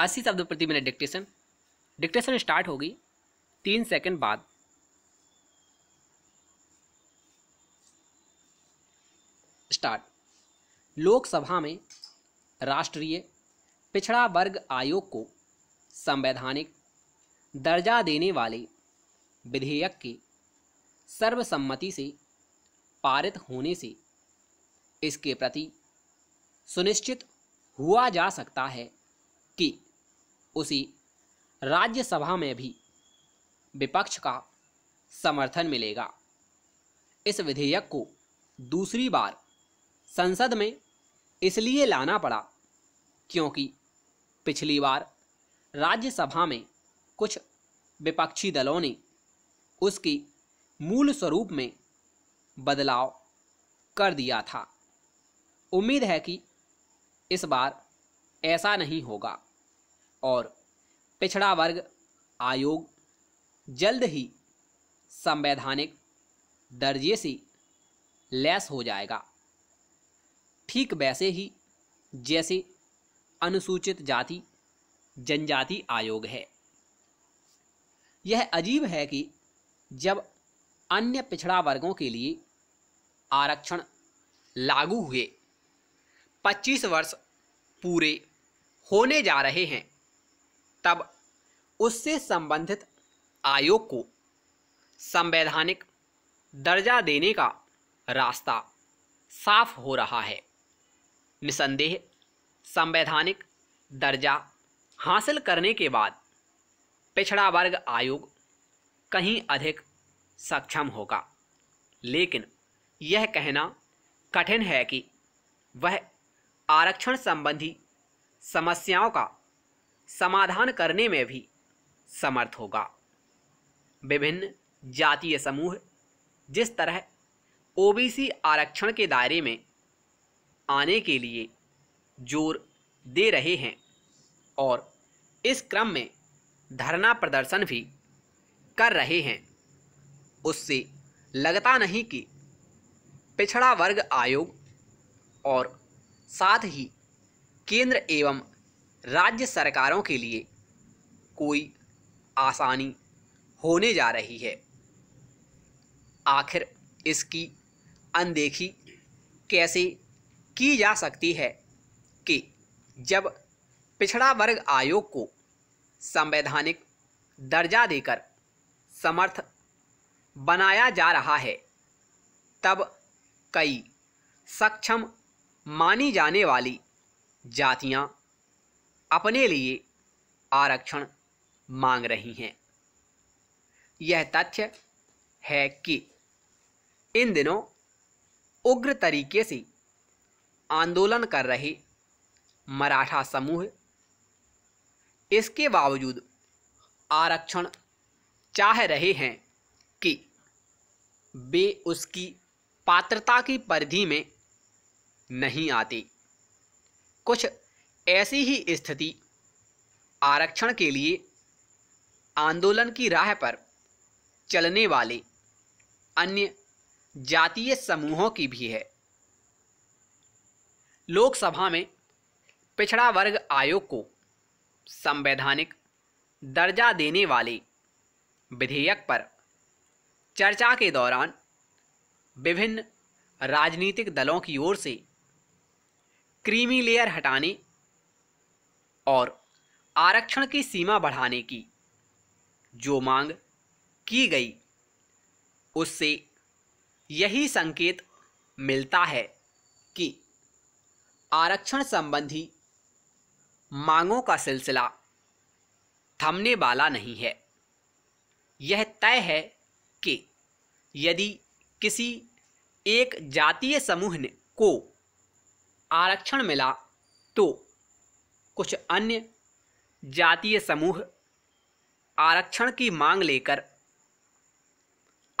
अस्सी शब्द प्रति मिनट डिक्टेशन डिक्टेशन स्टार्ट होगी तीन सेकंड बाद स्टार्ट लोकसभा में राष्ट्रीय पिछड़ा वर्ग आयोग को संवैधानिक दर्जा देने वाले विधेयक के सर्वसम्मति से पारित होने से इसके प्रति सुनिश्चित हुआ जा सकता है कि उसी राज्यसभा में भी विपक्ष का समर्थन मिलेगा इस विधेयक को दूसरी बार संसद में इसलिए लाना पड़ा क्योंकि पिछली बार राज्यसभा में कुछ विपक्षी दलों ने उसकी मूल स्वरूप में बदलाव कर दिया था उम्मीद है कि इस बार ऐसा नहीं होगा और पिछड़ा वर्ग आयोग जल्द ही संवैधानिक दर्जे से लैस हो जाएगा ठीक वैसे ही जैसे अनुसूचित जाति जनजाति आयोग है यह अजीब है कि जब अन्य पिछड़ा वर्गों के लिए आरक्षण लागू हुए 25 वर्ष पूरे होने जा रहे हैं तब उससे संबंधित आयोग को संवैधानिक दर्जा देने का रास्ता साफ हो रहा है निसंदेह संवैधानिक दर्जा हासिल करने के बाद पिछड़ा वर्ग आयोग कहीं अधिक सक्षम होगा लेकिन यह कहना कठिन है कि वह आरक्षण संबंधी समस्याओं का समाधान करने में भी समर्थ होगा विभिन्न जातीय समूह जिस तरह ओबीसी आरक्षण के दायरे में आने के लिए जोर दे रहे हैं और इस क्रम में धरना प्रदर्शन भी कर रहे हैं उससे लगता नहीं कि पिछड़ा वर्ग आयोग और साथ ही केंद्र एवं राज्य सरकारों के लिए कोई आसानी होने जा रही है आखिर इसकी अनदेखी कैसे की जा सकती है कि जब पिछड़ा वर्ग आयोग को संवैधानिक दर्जा देकर समर्थ बनाया जा रहा है तब कई सक्षम मानी जाने वाली जातियां अपने लिए आरक्षण मांग रही हैं यह तथ्य है कि इन दिनों उग्र तरीके से आंदोलन कर रहे मराठा समूह इसके बावजूद आरक्षण चाह रहे हैं कि वे उसकी पात्रता की परिधि में नहीं आते कुछ ऐसी ही स्थिति आरक्षण के लिए आंदोलन की राह पर चलने वाले अन्य जातीय समूहों की भी है लोकसभा में पिछड़ा वर्ग आयोग को संवैधानिक दर्जा देने वाले विधेयक पर चर्चा के दौरान विभिन्न राजनीतिक दलों की ओर से क्रीमी लेयर हटाने और आरक्षण की सीमा बढ़ाने की जो मांग की गई उससे यही संकेत मिलता है कि आरक्षण संबंधी मांगों का सिलसिला थमने वाला नहीं है यह तय है कि यदि किसी एक जातीय समूह ने को आरक्षण मिला तो कुछ अन्य जातीय समूह आरक्षण की मांग लेकर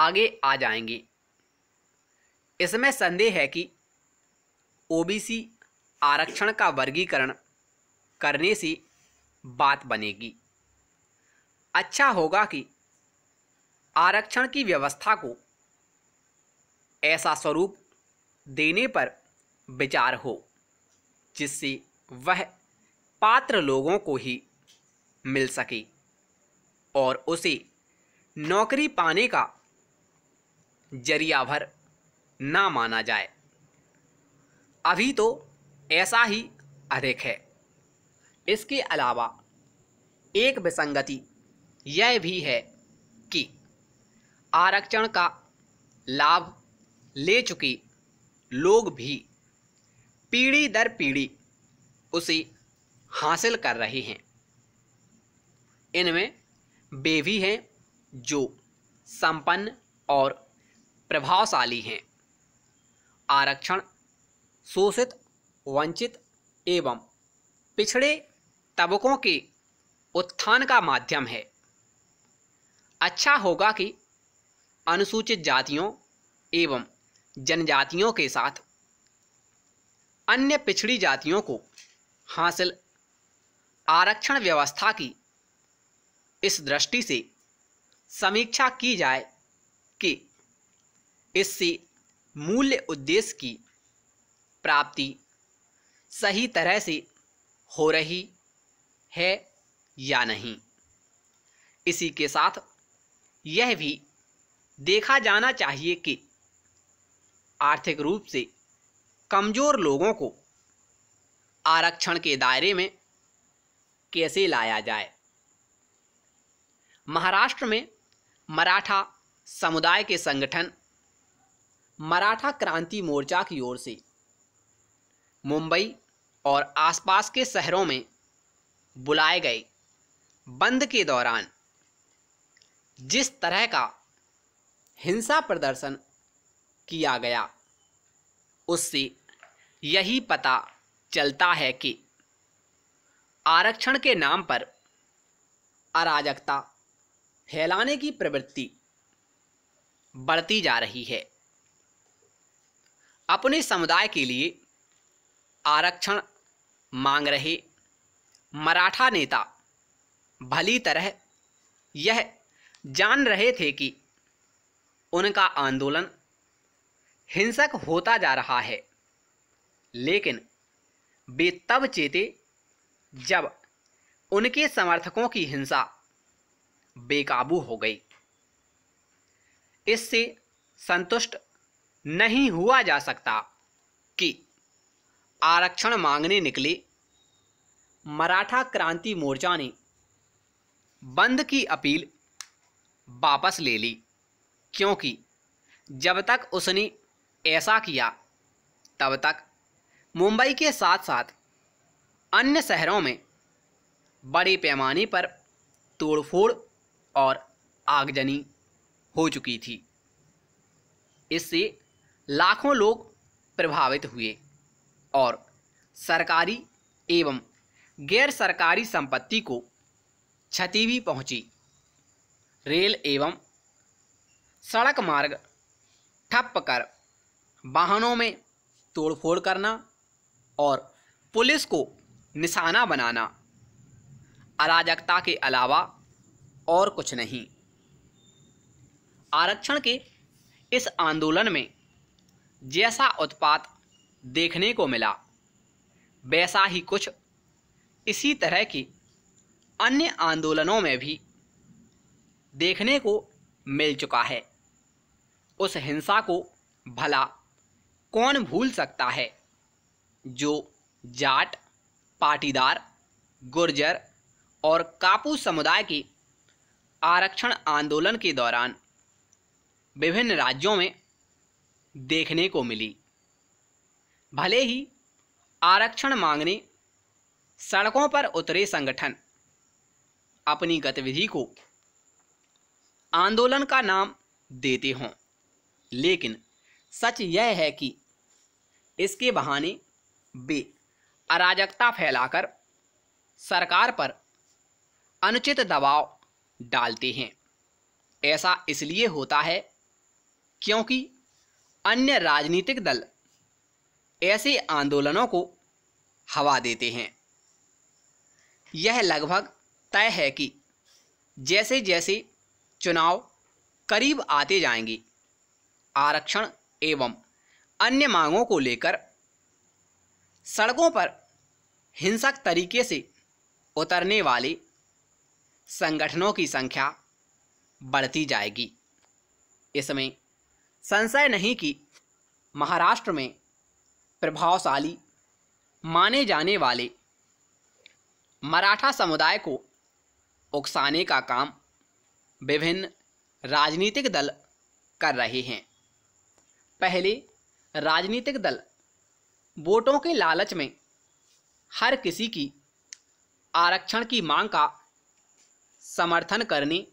आगे आ जाएंगे इसमें संदेह है कि ओबीसी आरक्षण का वर्गीकरण करने से बात बनेगी अच्छा होगा कि आरक्षण की व्यवस्था को ऐसा स्वरूप देने पर विचार हो जिससे वह पात्र लोगों को ही मिल सके और उसे नौकरी पाने का जरिया भर ना माना जाए अभी तो ऐसा ही अधिक है इसके अलावा एक विसंगति यह भी है कि आरक्षण का लाभ ले चुके लोग भी पीढ़ी दर पीढ़ी उसे हासिल कर रहे हैं इनमें वे भी हैं जो संपन्न और प्रभावशाली हैं आरक्षण शोषित वंचित एवं पिछड़े तबकों के उत्थान का माध्यम है अच्छा होगा कि अनुसूचित जातियों एवं जनजातियों के साथ अन्य पिछड़ी जातियों को हासिल आरक्षण व्यवस्था की इस दृष्टि से समीक्षा की जाए कि इससे मूल्य उद्देश्य की प्राप्ति सही तरह से हो रही है या नहीं इसी के साथ यह भी देखा जाना चाहिए कि आर्थिक रूप से कमज़ोर लोगों को आरक्षण के दायरे में कैसे लाया जाए महाराष्ट्र में मराठा समुदाय के संगठन मराठा क्रांति मोर्चा की ओर से मुंबई और आसपास के शहरों में बुलाए गए बंद के दौरान जिस तरह का हिंसा प्रदर्शन किया गया उससे यही पता चलता है कि आरक्षण के नाम पर अराजकता फैलाने की प्रवृत्ति बढ़ती जा रही है अपने समुदाय के लिए आरक्षण मांग रहे मराठा नेता भली तरह यह जान रहे थे कि उनका आंदोलन हिंसक होता जा रहा है लेकिन वे तब चेते जब उनके समर्थकों की हिंसा बेकाबू हो गई इससे संतुष्ट नहीं हुआ जा सकता कि आरक्षण मांगने निकले मराठा क्रांति मोर्चा ने बंद की अपील वापस ले ली क्योंकि जब तक उसने ऐसा किया तब तक मुंबई के साथ साथ अन्य शहरों में बड़े पैमाने पर तोड़फोड़ और आगजनी हो चुकी थी इससे लाखों लोग प्रभावित हुए और सरकारी एवं गैर सरकारी संपत्ति को क्षति भी पहुंची रेल एवं सड़क मार्ग ठप कर वाहनों में तोड़फोड़ करना और पुलिस को निशाना बनाना अराजकता के अलावा और कुछ नहीं आरक्षण के इस आंदोलन में जैसा उत्पात देखने को मिला वैसा ही कुछ इसी तरह की अन्य आंदोलनों में भी देखने को मिल चुका है उस हिंसा को भला कौन भूल सकता है जो जाट पाटीदार गुर्जर और कापू समुदाय के आरक्षण आंदोलन के दौरान विभिन्न राज्यों में देखने को मिली भले ही आरक्षण मांगने सड़कों पर उतरे संगठन अपनी गतिविधि को आंदोलन का नाम देते हों लेकिन सच यह है कि इसके बहाने बे अराजकता फैलाकर सरकार पर अनुचित दबाव डालते हैं ऐसा इसलिए होता है क्योंकि अन्य राजनीतिक दल ऐसे आंदोलनों को हवा देते हैं यह लगभग तय है कि जैसे जैसे चुनाव करीब आते जाएंगे आरक्षण एवं अन्य मांगों को लेकर सड़कों पर हिंसक तरीके से उतरने वाले संगठनों की संख्या बढ़ती जाएगी इसमें संशय नहीं कि महाराष्ट्र में प्रभावशाली माने जाने वाले मराठा समुदाय को उकसाने का काम विभिन्न राजनीतिक दल कर रहे हैं पहले राजनीतिक दल वोटों के लालच में हर किसी की आरक्षण की मांग का समर्थन करने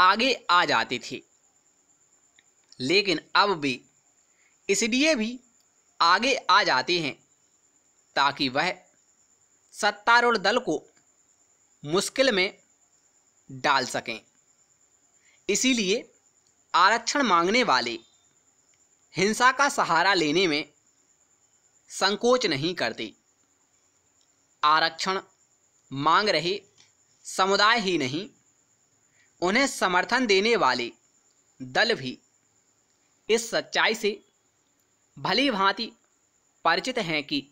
आगे आ जाते थे लेकिन अब वे इसलिए भी आगे आ जाते हैं ताकि वह सत्तारूढ़ दल को मुश्किल में डाल सकें इसीलिए आरक्षण मांगने वाले हिंसा का सहारा लेने में संकोच नहीं करते आरक्षण मांग रहे समुदाय ही नहीं उन्हें समर्थन देने वाले दल भी इस सच्चाई से भली भांति परिचित हैं कि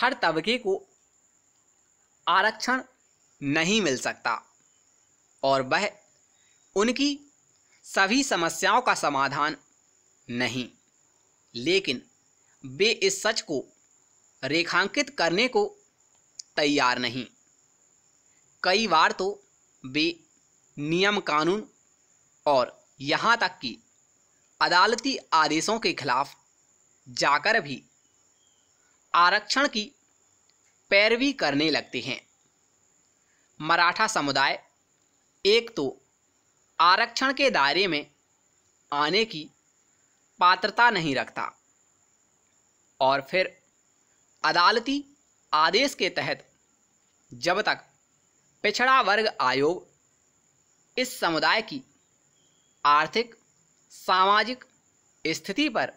हर तबके को आरक्षण नहीं मिल सकता और वह उनकी सभी समस्याओं का समाधान नहीं लेकिन वे इस सच को रेखांकित करने को तैयार नहीं कई बार तो वे नियम कानून और यहाँ तक कि अदालती आदेशों के खिलाफ जाकर भी आरक्षण की पैरवी करने लगते हैं मराठा समुदाय एक तो आरक्षण के दायरे में आने की पात्रता नहीं रखता और फिर अदालती आदेश के तहत जब तक पिछड़ा वर्ग आयोग इस समुदाय की आर्थिक सामाजिक स्थिति पर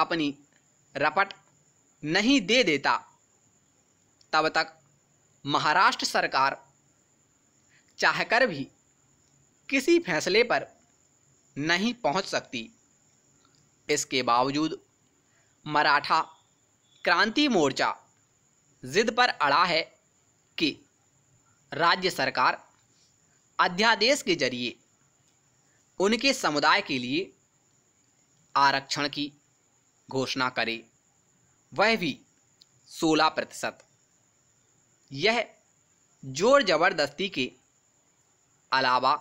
अपनी रपट नहीं दे देता तब तक महाराष्ट्र सरकार चाहकर भी किसी फैसले पर नहीं पहुंच सकती इसके बावजूद मराठा क्रांति मोर्चा जिद पर अड़ा है कि राज्य सरकार अध्यादेश के जरिए उनके समुदाय के लिए आरक्षण की घोषणा करे वह भी 16 प्रतिशत यह जोर जबरदस्ती के अलावा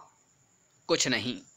कुछ नहीं